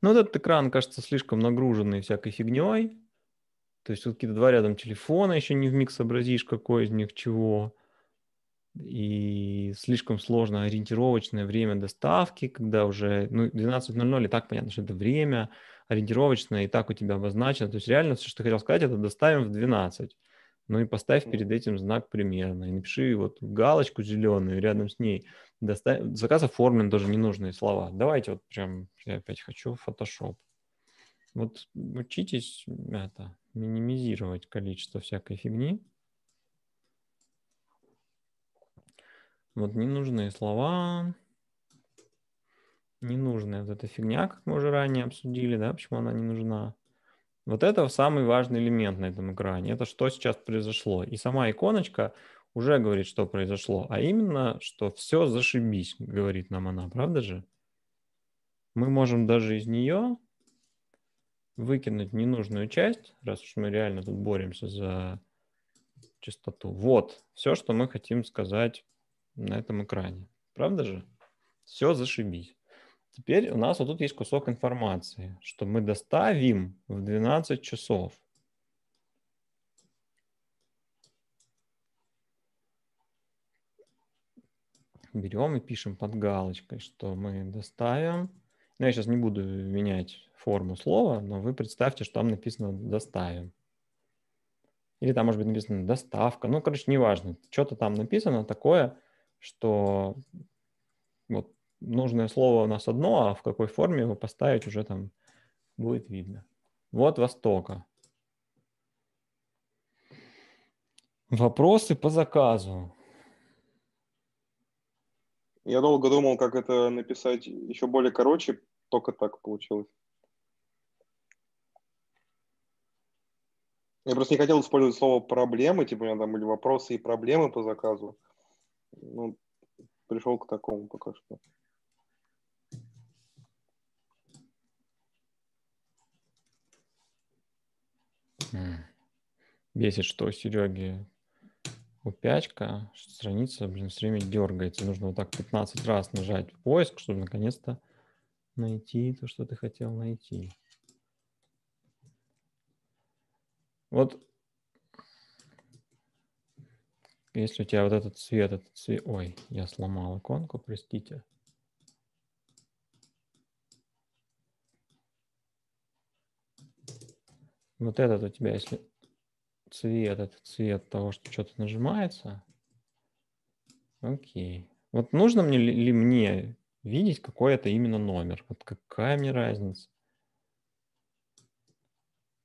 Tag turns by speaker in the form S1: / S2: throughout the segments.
S1: Но ну, вот этот экран кажется слишком нагруженный всякой фигней. То есть вот какие-то два рядом телефона, еще не в миг сообразишь, какой из них чего. И слишком сложно ориентировочное время доставки, когда уже ну, 12.00, и так понятно, что это время ориентировочное, и так у тебя обозначено. То есть реально все, что хотел сказать, это доставим в 12. Ну и поставь перед этим знак примерно, и напиши вот галочку зеленую рядом с ней – доста... заказ оформлен, даже ненужные слова. Давайте вот прям, я опять хочу Photoshop. Вот учитесь это, минимизировать количество всякой фигни. Вот ненужные слова, ненужная вот эта фигня, как мы уже ранее обсудили, да, почему она не нужна. Вот это самый важный элемент на этом экране. Это что сейчас произошло. И сама иконочка, уже говорит, что произошло, а именно, что все зашибись, говорит нам она, правда же? Мы можем даже из нее выкинуть ненужную часть, раз уж мы реально тут боремся за чистоту. Вот все, что мы хотим сказать на этом экране. Правда же? Все зашибись. Теперь у нас вот тут есть кусок информации, что мы доставим в 12 часов – берем и пишем под галочкой, что мы доставим. Ну, я сейчас не буду менять форму слова, но вы представьте, что там написано «доставим». Или там может быть написано «доставка». Ну, короче, неважно. Что-то там написано такое, что вот нужное слово у нас одно, а в какой форме его поставить уже там будет видно. Вот Востока. Вопросы по заказу. Я долго думал, как это написать еще более короче, только так получилось. Я просто не хотел использовать слово проблемы, типа у меня там были вопросы и проблемы по заказу. Ну, пришел к такому пока что. Бесит, что Сереге? пятичка, страница, блин, все время дергается. Нужно вот так 15 раз нажать поиск, чтобы наконец-то найти то, что ты хотел найти. Вот если у тебя вот этот цвет, этот цвет... Ой, я сломал иконку, простите. Вот этот у тебя, если цвет, это цвет того, что что-то нажимается. Окей. Вот нужно мне ли, ли мне видеть, какой это именно номер? Вот какая мне разница?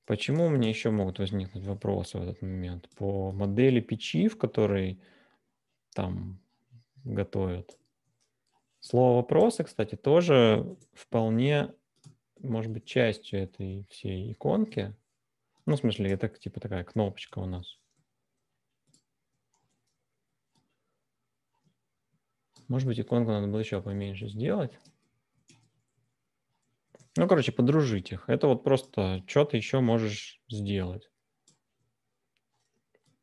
S1: Почему у меня еще могут возникнуть вопросы в этот момент по модели печи, в которой там готовят? Слово вопросы, кстати, тоже вполне может быть частью этой всей иконки. Ну, в смысле, это типа такая кнопочка у нас. Может быть, иконку надо было еще поменьше сделать. Ну, короче, подружить их. Это вот просто что ты еще можешь сделать.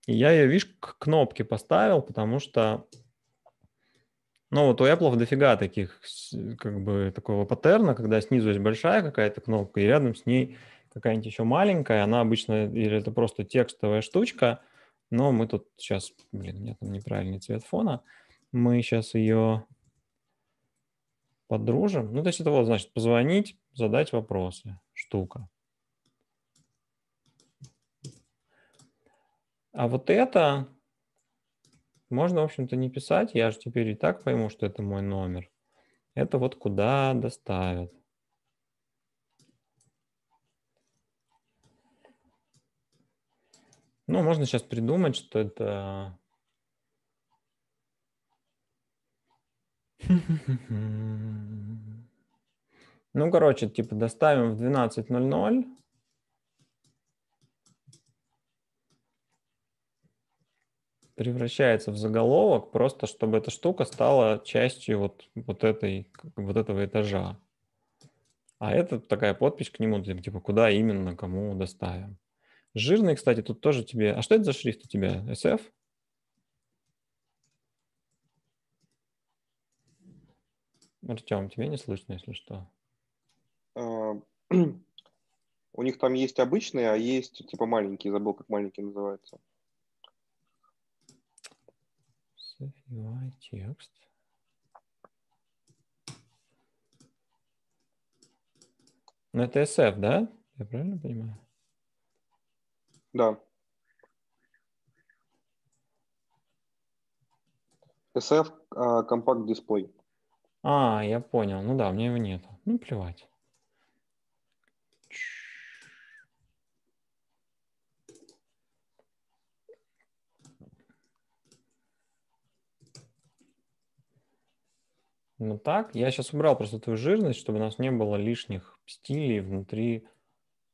S1: И я ее, видишь, к кнопке поставил, потому что, ну, вот у Apple дофига таких, как бы, такого паттерна, когда снизу есть большая какая-то кнопка, и рядом с ней какая-нибудь еще маленькая, она обычно, или это просто текстовая штучка, но мы тут сейчас, блин, у меня там неправильный цвет фона, мы сейчас ее подружим. Ну, то есть это вот, значит, позвонить, задать вопросы, штука. А вот это можно, в общем-то, не писать. Я же теперь и так пойму, что это мой номер. Это вот куда доставят. Ну, можно сейчас придумать, что это... Ну, короче, типа доставим в 12.00. превращается в заголовок, просто чтобы эта штука стала частью вот, вот, этой, вот этого этажа. А это такая подпись к нему, типа, типа куда именно, кому доставим. Жирные, кстати, тут тоже тебе... А что это за шрифт у тебя? SF? Артем, тебя не слышно, если что. А, у них там есть обычные, а есть типа маленькие. Забыл, как маленькие называются. UI а, текст. Ну, это SF, да? Я правильно понимаю? Да. SF компакт дисплей. А, я понял. Ну да, мне его нет. Ну, плевать. Ну так, я сейчас убрал просто эту жирность, чтобы у нас не было лишних стилей внутри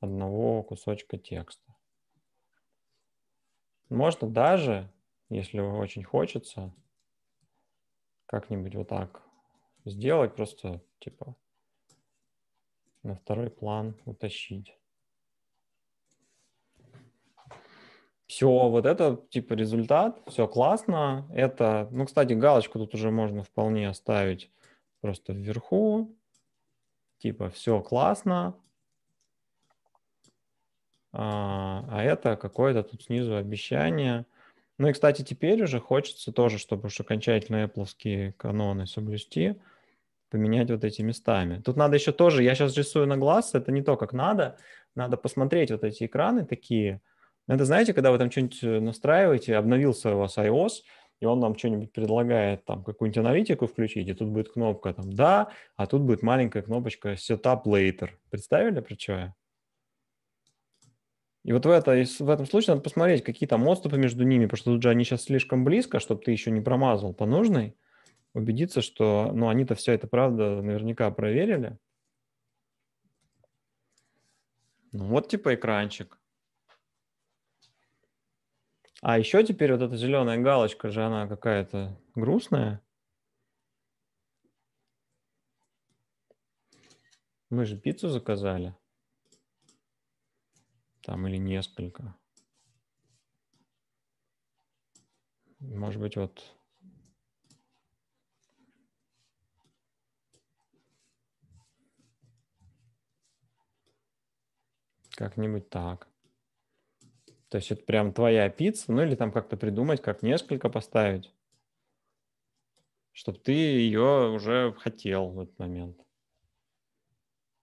S1: одного кусочка текста. Можно даже, если очень хочется, как-нибудь вот так сделать, просто типа на второй план утащить. Все, вот это типа результат, все классно. Это, ну, кстати, галочку тут уже можно вполне оставить просто вверху. Типа все классно, а, а это какое-то тут снизу обещание. Ну и, кстати, теперь уже хочется тоже, чтобы уж окончательно Apple каноны соблюсти, поменять вот эти местами. Тут надо еще тоже, я сейчас рисую на глаз, это не то, как надо, надо посмотреть вот эти экраны такие. Это знаете, когда вы там что-нибудь э, настраиваете, обновился у вас iOS, и он нам что-нибудь предлагает, там, какую-нибудь аналитику включить, и тут будет кнопка там «да», а тут будет маленькая кнопочка «setup later». Представили, про что я? И вот в, это, в этом случае надо посмотреть, какие там отступы между ними, потому что тут же они сейчас слишком близко, чтобы ты еще не промазал по нужной, убедиться, что ну, они-то все это правда наверняка проверили. Ну, вот типа экранчик. А еще теперь вот эта зеленая галочка же, она какая-то грустная. Мы же пиццу заказали там или несколько. Может быть, вот как-нибудь так. То есть это прям твоя пицца, ну или там как-то придумать, как несколько поставить, чтобы ты ее уже хотел в этот момент.